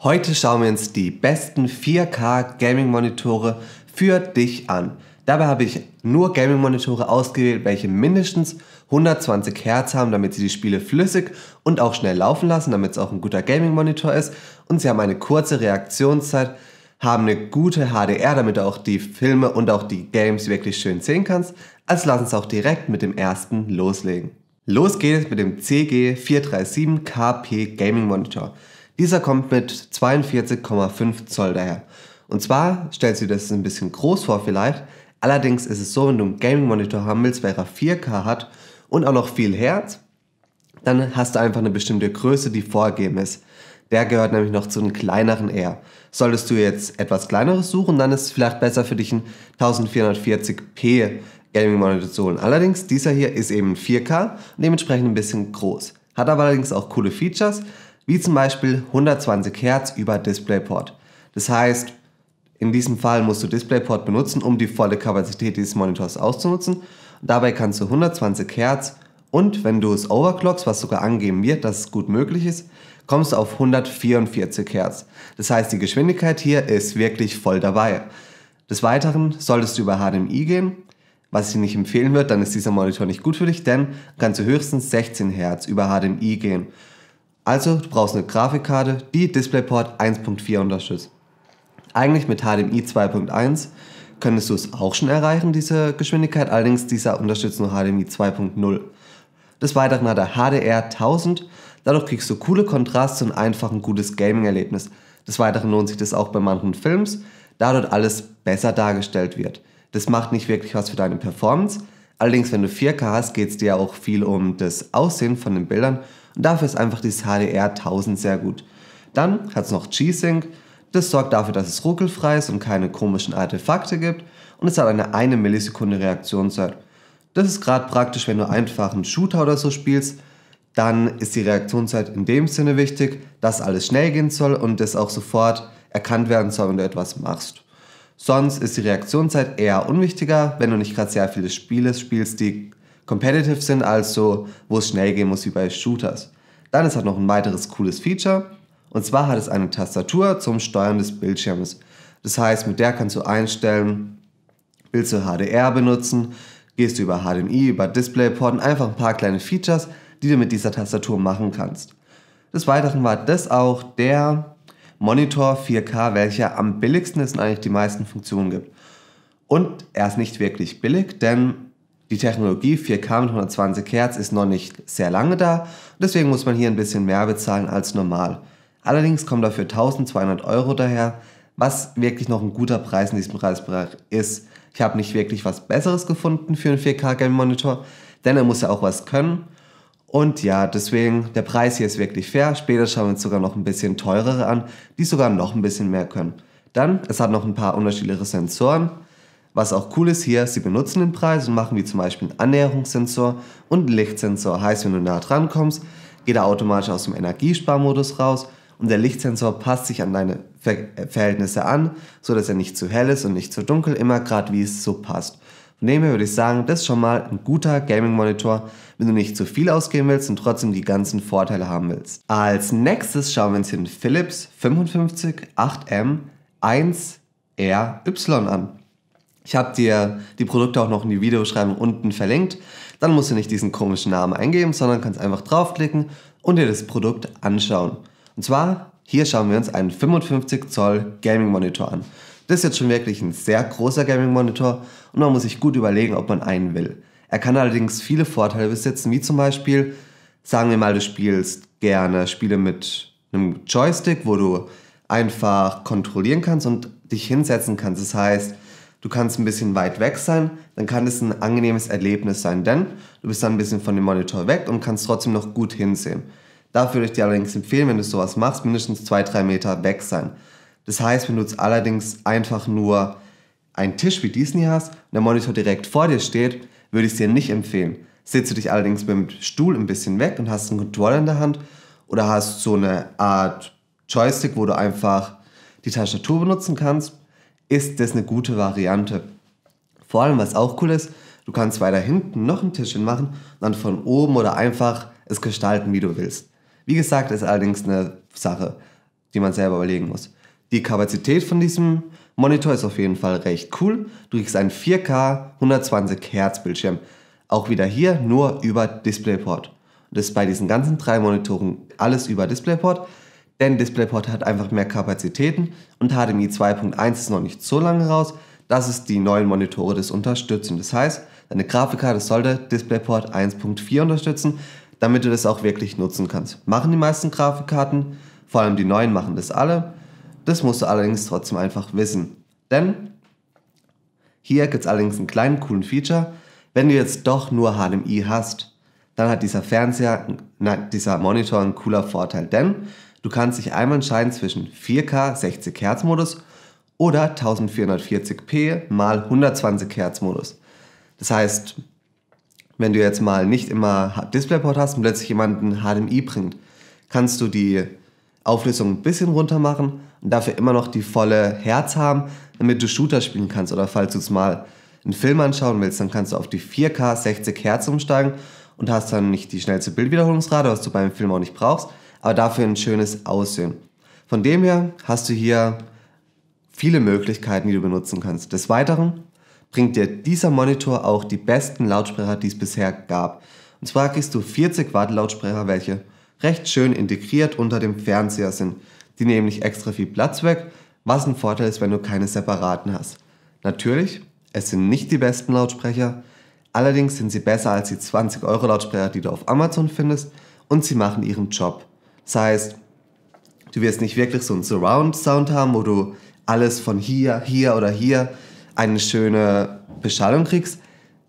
Heute schauen wir uns die besten 4K Gaming Monitore für dich an. Dabei habe ich nur Gaming Monitore ausgewählt, welche mindestens 120 Hertz haben, damit sie die Spiele flüssig und auch schnell laufen lassen, damit es auch ein guter Gaming Monitor ist und sie haben eine kurze Reaktionszeit, haben eine gute HDR, damit du auch die Filme und auch die Games wirklich schön sehen kannst. Also lass uns auch direkt mit dem ersten loslegen. Los geht es mit dem CG437 KP Gaming Monitor. Dieser kommt mit 42,5 Zoll daher. Und zwar stellst du dir das ein bisschen groß vor vielleicht, allerdings ist es so, wenn du einen Gaming-Monitor haben willst, welcher 4K hat und auch noch viel Herz, dann hast du einfach eine bestimmte Größe, die vorgegeben ist. Der gehört nämlich noch zu einem kleineren R. Solltest du jetzt etwas kleineres suchen, dann ist es vielleicht besser für dich ein 1440p Gaming Monitor zu holen. Allerdings, dieser hier ist eben 4K und dementsprechend ein bisschen groß. Hat aber allerdings auch coole Features, wie zum Beispiel 120 Hertz über DisplayPort. Das heißt, in diesem Fall musst du DisplayPort benutzen, um die volle Kapazität dieses Monitors auszunutzen. Dabei kannst du 120 Hertz und wenn du es overclockst, was sogar angeben wird, dass es gut möglich ist, kommst du auf 144 Hertz. Das heißt, die Geschwindigkeit hier ist wirklich voll dabei. Des Weiteren solltest du über HDMI gehen. Was ich dir nicht empfehlen würde, dann ist dieser Monitor nicht gut für dich, denn kannst du höchstens 16 Hertz über HDMI gehen. Also du brauchst eine Grafikkarte, die DisplayPort 1.4 unterstützt. Eigentlich mit HDMI 2.1 könntest du es auch schon erreichen, diese Geschwindigkeit, allerdings dieser unterstützt nur HDMI 2.0. Des Weiteren hat er HDR 1000, dadurch kriegst du coole Kontraste und einfach ein gutes Gaming-Erlebnis. Des Weiteren lohnt sich das auch bei manchen Films, da dort alles besser dargestellt wird. Das macht nicht wirklich was für deine Performance, allerdings wenn du 4K hast, geht es dir auch viel um das Aussehen von den Bildern und dafür ist einfach dieses HDR 1000 sehr gut. Dann hat es noch G-Sync. Das sorgt dafür, dass es ruckelfrei ist und keine komischen Artefakte gibt. Und es hat eine 1 Millisekunde Reaktionszeit. Das ist gerade praktisch, wenn du einfach einen Shooter oder so spielst, dann ist die Reaktionszeit in dem Sinne wichtig, dass alles schnell gehen soll und das auch sofort erkannt werden soll, wenn du etwas machst. Sonst ist die Reaktionszeit eher unwichtiger, wenn du nicht gerade sehr viele Spiele spielst, die competitive sind, also wo es schnell gehen muss wie bei Shooters. Dann ist halt noch ein weiteres cooles Feature und zwar hat es eine Tastatur zum Steuern des Bildschirms. Das heißt, mit der kannst du einstellen, willst du HDR benutzen, gehst du über HDMI, über DisplayPort und einfach ein paar kleine Features, die du mit dieser Tastatur machen kannst. Des Weiteren war das auch der Monitor 4K, welcher am billigsten ist und eigentlich die meisten Funktionen gibt. Und er ist nicht wirklich billig, denn die Technologie 4K mit 120 Hertz ist noch nicht sehr lange da, deswegen muss man hier ein bisschen mehr bezahlen als normal. Allerdings kommen dafür 1200 Euro daher, was wirklich noch ein guter Preis in diesem Preisbereich ist. Ich habe nicht wirklich was Besseres gefunden für einen 4K-Game-Monitor, denn er muss ja auch was können. Und ja, deswegen, der Preis hier ist wirklich fair. Später schauen wir uns sogar noch ein bisschen teurere an, die sogar noch ein bisschen mehr können. Dann, es hat noch ein paar unterschiedliche Sensoren. Was auch cool ist hier, sie benutzen den Preis und machen wie zum Beispiel einen Annäherungssensor und einen Lichtsensor. Heißt, wenn du nah dran kommst, geht er automatisch aus dem Energiesparmodus raus und der Lichtsensor passt sich an deine Ver äh, Verhältnisse an, sodass er nicht zu hell ist und nicht zu dunkel, immer gerade wie es so passt. Von dem her würde ich sagen, das ist schon mal ein guter Gaming-Monitor, wenn du nicht zu viel ausgeben willst und trotzdem die ganzen Vorteile haben willst. Als nächstes schauen wir uns den Philips 55 8M 1RY an. Ich habe dir die Produkte auch noch in die Videobeschreibung unten verlinkt. Dann musst du nicht diesen komischen Namen eingeben, sondern kannst einfach draufklicken und dir das Produkt anschauen. Und zwar, hier schauen wir uns einen 55 Zoll Gaming Monitor an. Das ist jetzt schon wirklich ein sehr großer Gaming Monitor und man muss sich gut überlegen, ob man einen will. Er kann allerdings viele Vorteile besitzen, wie zum Beispiel, sagen wir mal, du spielst gerne Spiele mit einem Joystick, wo du einfach kontrollieren kannst und dich hinsetzen kannst. Das heißt, du kannst ein bisschen weit weg sein, dann kann es ein angenehmes Erlebnis sein, denn du bist dann ein bisschen von dem Monitor weg und kannst trotzdem noch gut hinsehen. Dafür würde ich dir allerdings empfehlen, wenn du sowas machst, mindestens 2-3 Meter weg sein. Das heißt, wenn du jetzt allerdings einfach nur einen Tisch wie Disney hast und der Monitor direkt vor dir steht, würde ich es dir nicht empfehlen. Sitze dich allerdings mit dem Stuhl ein bisschen weg und hast einen Controller in der Hand oder hast so eine Art Joystick, wo du einfach die Tastatur benutzen kannst, ist das eine gute Variante. Vor allem, was auch cool ist, du kannst weiter hinten noch ein Tischchen machen und dann von oben oder einfach es gestalten, wie du willst. Wie gesagt, ist allerdings eine Sache, die man selber überlegen muss. Die Kapazität von diesem Monitor ist auf jeden Fall recht cool. Du kriegst einen 4K 120 Hertz Bildschirm. Auch wieder hier nur über DisplayPort. Das ist bei diesen ganzen drei Monitoren alles über DisplayPort denn DisplayPort hat einfach mehr Kapazitäten und HDMI 2.1 ist noch nicht so lange raus, dass es die neuen Monitore das unterstützen. Das heißt, deine Grafikkarte sollte DisplayPort 1.4 unterstützen, damit du das auch wirklich nutzen kannst. Machen die meisten Grafikkarten, vor allem die neuen machen das alle. Das musst du allerdings trotzdem einfach wissen. Denn hier gibt es allerdings einen kleinen coolen Feature. Wenn du jetzt doch nur HDMI hast, dann hat dieser Fernseher, nein, dieser Monitor einen cooler Vorteil, denn Du kannst dich einmal entscheiden zwischen 4K 60 Hz Modus oder 1440p mal 120 Hz Modus. Das heißt, wenn du jetzt mal nicht immer DisplayPort hast und plötzlich jemanden HDMI bringt, kannst du die Auflösung ein bisschen runter machen und dafür immer noch die volle Herz haben, damit du Shooter spielen kannst oder falls du es mal einen Film anschauen willst, dann kannst du auf die 4K 60 Hz umsteigen und hast dann nicht die schnellste Bildwiederholungsrate, was du beim Film auch nicht brauchst, aber dafür ein schönes Aussehen. Von dem her hast du hier viele Möglichkeiten, die du benutzen kannst. Des Weiteren bringt dir dieser Monitor auch die besten Lautsprecher, die es bisher gab. Und zwar kriegst du 40 Watt Lautsprecher, welche recht schön integriert unter dem Fernseher sind. Die nehmen nicht extra viel Platz weg, was ein Vorteil ist, wenn du keine separaten hast. Natürlich, es sind nicht die besten Lautsprecher, allerdings sind sie besser als die 20 Euro Lautsprecher, die du auf Amazon findest und sie machen ihren Job. Das heißt, du wirst nicht wirklich so einen Surround-Sound haben, wo du alles von hier, hier oder hier eine schöne Beschallung kriegst.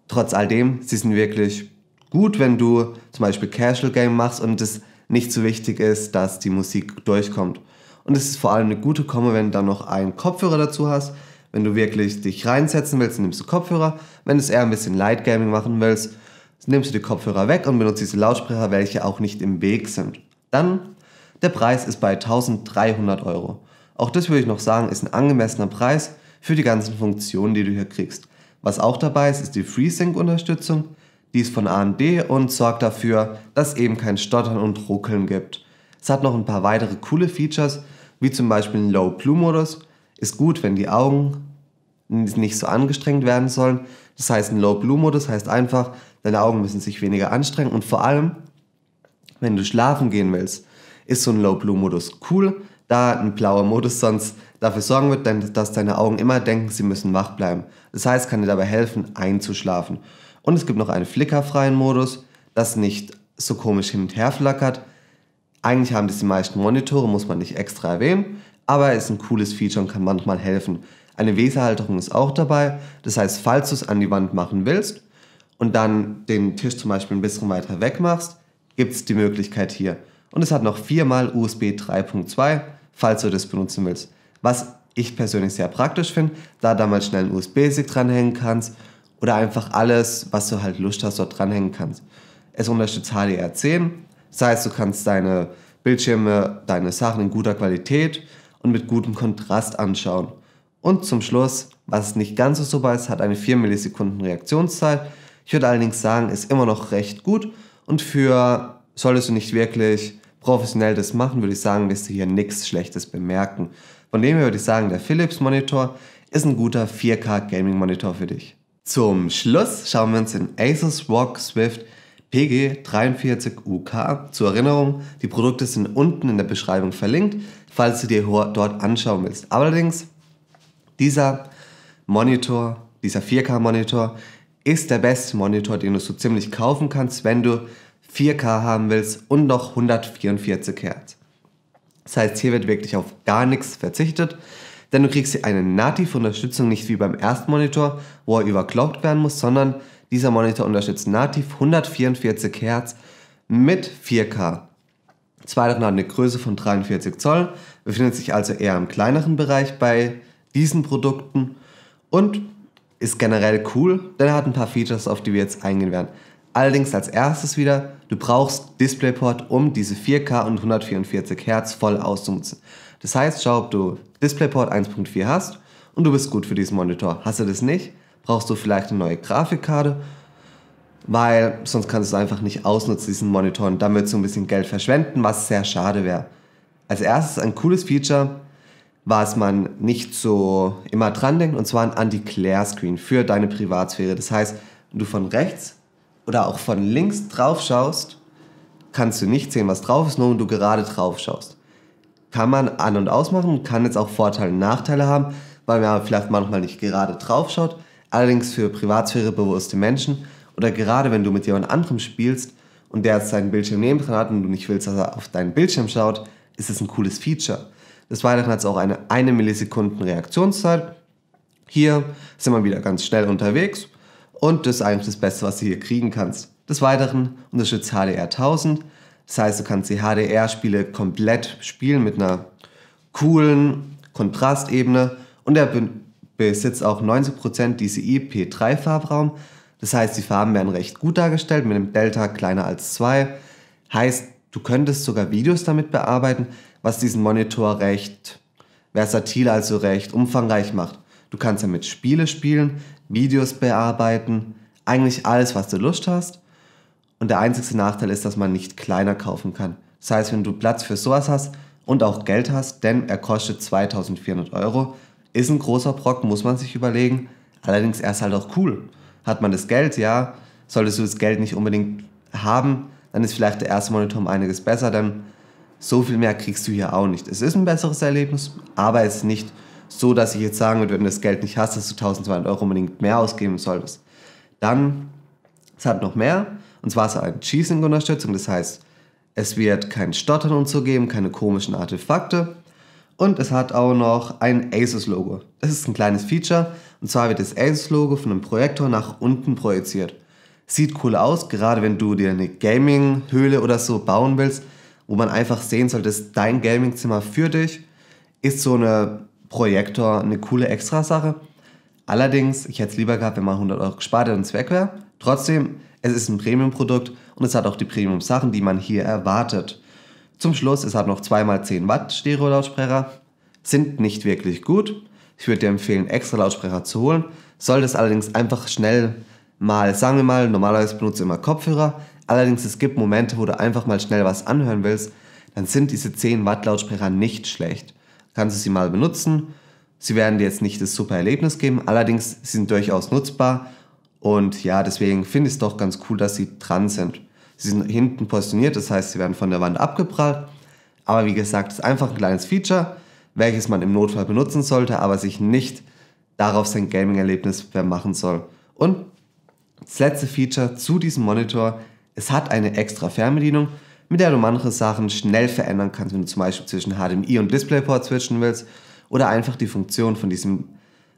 Trotz all dem, sie sind wirklich gut, wenn du zum Beispiel Casual Game machst und es nicht so wichtig ist, dass die Musik durchkommt. Und es ist vor allem eine gute Komme, wenn du dann noch einen Kopfhörer dazu hast. Wenn du wirklich dich reinsetzen willst, nimmst du Kopfhörer. Wenn du es eher ein bisschen Light Gaming machen willst, nimmst du die Kopfhörer weg und benutzt diese Lautsprecher, welche auch nicht im Weg sind. Dann, der Preis ist bei 1300 Euro. Auch das würde ich noch sagen, ist ein angemessener Preis für die ganzen Funktionen, die du hier kriegst. Was auch dabei ist, ist die FreeSync-Unterstützung. Die ist von AMD und sorgt dafür, dass es eben kein Stottern und Ruckeln gibt. Es hat noch ein paar weitere coole Features, wie zum Beispiel ein Low-Blue-Modus. Ist gut, wenn die Augen nicht so angestrengt werden sollen. Das heißt, ein Low-Blue-Modus heißt einfach, deine Augen müssen sich weniger anstrengen und vor allem wenn du schlafen gehen willst, ist so ein Low-Blue-Modus cool, da ein blauer Modus sonst dafür sorgen wird, dass deine Augen immer denken, sie müssen wach bleiben. Das heißt, kann dir dabei helfen, einzuschlafen. Und es gibt noch einen flickerfreien Modus, das nicht so komisch hin und her flackert. Eigentlich haben das die meisten Monitore, muss man nicht extra erwähnen, aber ist ein cooles Feature und kann manchmal helfen. Eine Weserhalterung ist auch dabei, das heißt, falls du es an die Wand machen willst und dann den Tisch zum Beispiel ein bisschen weiter weg machst, gibt es die Möglichkeit hier. Und es hat noch viermal USB 3.2, falls du das benutzen willst. Was ich persönlich sehr praktisch finde, da du mal schnell einen USB-Stick dranhängen kannst oder einfach alles, was du halt Lust hast, dort dranhängen kannst. Es unterstützt HDR10, das heißt, du kannst deine Bildschirme, deine Sachen in guter Qualität und mit gutem Kontrast anschauen. Und zum Schluss, was nicht ganz so super ist, hat eine 4 Millisekunden Reaktionszeit. Ich würde allerdings sagen, ist immer noch recht gut und für Solltest du nicht wirklich professionell das machen, würde ich sagen, wirst du hier nichts Schlechtes bemerken. Von dem her würde ich sagen, der Philips Monitor ist ein guter 4K Gaming Monitor für dich. Zum Schluss schauen wir uns den Asus ROG Swift PG43UK zur Erinnerung. Die Produkte sind unten in der Beschreibung verlinkt, falls du dir dort anschauen willst. Allerdings, dieser Monitor, dieser 4K Monitor ist der beste Monitor, den du so ziemlich kaufen kannst, wenn du 4K haben willst und noch 144 Hertz. Das heißt, hier wird wirklich auf gar nichts verzichtet, denn du kriegst hier eine native Unterstützung nicht wie beim ersten Monitor, wo er überclockt werden muss, sondern dieser Monitor unterstützt nativ 144 Hertz mit 4K. Zweitens hat eine Größe von 43 Zoll, befindet sich also eher im kleineren Bereich bei diesen Produkten und ist generell cool, denn er hat ein paar Features, auf die wir jetzt eingehen werden. Allerdings als erstes wieder, du brauchst DisplayPort, um diese 4K und 144 Hz voll auszunutzen. Das heißt, schau, ob du DisplayPort 1.4 hast und du bist gut für diesen Monitor. Hast du das nicht, brauchst du vielleicht eine neue Grafikkarte, weil sonst kannst du es einfach nicht ausnutzen, diesen Monitor. Und damit so ein bisschen Geld verschwenden, was sehr schade wäre. Als erstes ein cooles Feature, was man nicht so immer dran denkt, und zwar ein anti clare screen für deine Privatsphäre. Das heißt, du von rechts oder auch von links drauf schaust, kannst du nicht sehen, was drauf ist, nur wenn du gerade drauf schaust. Kann man an- und ausmachen kann jetzt auch Vorteile und Nachteile haben, weil man vielleicht manchmal nicht gerade drauf schaut. Allerdings für privatsphärebewusste Menschen oder gerade wenn du mit jemand anderem spielst und der jetzt seinen Bildschirm neben dran hat und du nicht willst, dass er auf deinen Bildschirm schaut, ist es ein cooles Feature. Des Weiteren hat es auch eine 1 Millisekunden Reaktionszeit. Hier sind wir wieder ganz schnell unterwegs und das ist eigentlich das Beste, was du hier kriegen kannst. Des Weiteren unterstützt HDR 1000, das heißt, du kannst die HDR-Spiele komplett spielen mit einer coolen Kontrastebene und er besitzt auch 90% diese ip 3 Farbraum. Das heißt, die Farben werden recht gut dargestellt mit einem Delta kleiner als 2. Heißt, du könntest sogar Videos damit bearbeiten, was diesen Monitor recht versatil, also recht umfangreich macht. Du kannst damit Spiele spielen, Videos bearbeiten, eigentlich alles, was du Lust hast. Und der einzige Nachteil ist, dass man nicht kleiner kaufen kann. Das heißt, wenn du Platz für sowas hast und auch Geld hast, denn er kostet 2400 Euro, ist ein großer Brock, muss man sich überlegen. Allerdings er ist halt auch cool. Hat man das Geld, ja, solltest du das Geld nicht unbedingt haben, dann ist vielleicht der erste Monitor um einiges besser, denn so viel mehr kriegst du hier auch nicht. Es ist ein besseres Erlebnis, aber es ist nicht so dass ich jetzt sagen würde, wenn du das Geld nicht hast, dass du 1200 Euro unbedingt mehr ausgeben solltest. Dann, es hat noch mehr, und zwar ist es eine g sync unterstützung das heißt, es wird kein Stottern und so geben, keine komischen Artefakte. Und es hat auch noch ein Asus-Logo. Das ist ein kleines Feature, und zwar wird das Asus-Logo von einem Projektor nach unten projiziert. Sieht cool aus, gerade wenn du dir eine Gaming-Höhle oder so bauen willst, wo man einfach sehen soll, dass dein Gaming-Zimmer für dich ist so eine Projektor eine coole Extrasache. Allerdings, ich hätte es lieber gehabt, wenn man 100 Euro gespart hätte und es weg wäre. Trotzdem, es ist ein Premium-Produkt und es hat auch die Premium-Sachen, die man hier erwartet. Zum Schluss, es hat noch 2x10 Watt Stereo-Lautsprecher, sind nicht wirklich gut. Ich würde dir empfehlen, extra Lautsprecher zu holen. Sollte es allerdings einfach schnell mal, sagen wir mal, normalerweise benutze ich immer Kopfhörer. Allerdings, es gibt Momente, wo du einfach mal schnell was anhören willst, dann sind diese 10 Watt Lautsprecher nicht schlecht kannst du sie mal benutzen. Sie werden dir jetzt nicht das super Erlebnis geben, allerdings sind durchaus nutzbar und ja, deswegen finde ich es doch ganz cool, dass sie dran sind. Sie sind hinten positioniert, das heißt, sie werden von der Wand abgeprallt. Aber wie gesagt, es ist einfach ein kleines Feature, welches man im Notfall benutzen sollte, aber sich nicht darauf sein Gaming-Erlebnis machen soll. Und das letzte Feature zu diesem Monitor, es hat eine extra Fernbedienung mit der du manche Sachen schnell verändern kannst, wenn du zum Beispiel zwischen HDMI und DisplayPort switchen willst oder einfach die Funktion von diesem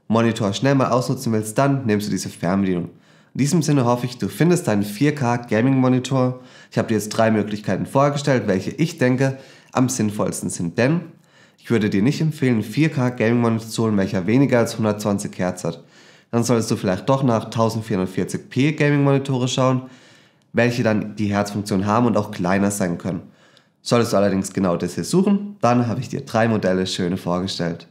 Monitor schnell mal ausnutzen willst, dann nimmst du diese Fernbedienung. In diesem Sinne hoffe ich, du findest deinen 4K Gaming Monitor. Ich habe dir jetzt drei Möglichkeiten vorgestellt, welche ich denke am sinnvollsten sind, denn ich würde dir nicht empfehlen, 4K Gaming Monitor zu holen, welcher weniger als 120 Hertz hat. Dann solltest du vielleicht doch nach 1440p Gaming Monitore schauen, welche dann die Herzfunktion haben und auch kleiner sein können. Solltest du allerdings genau das hier suchen, dann habe ich dir drei Modelle schöne vorgestellt.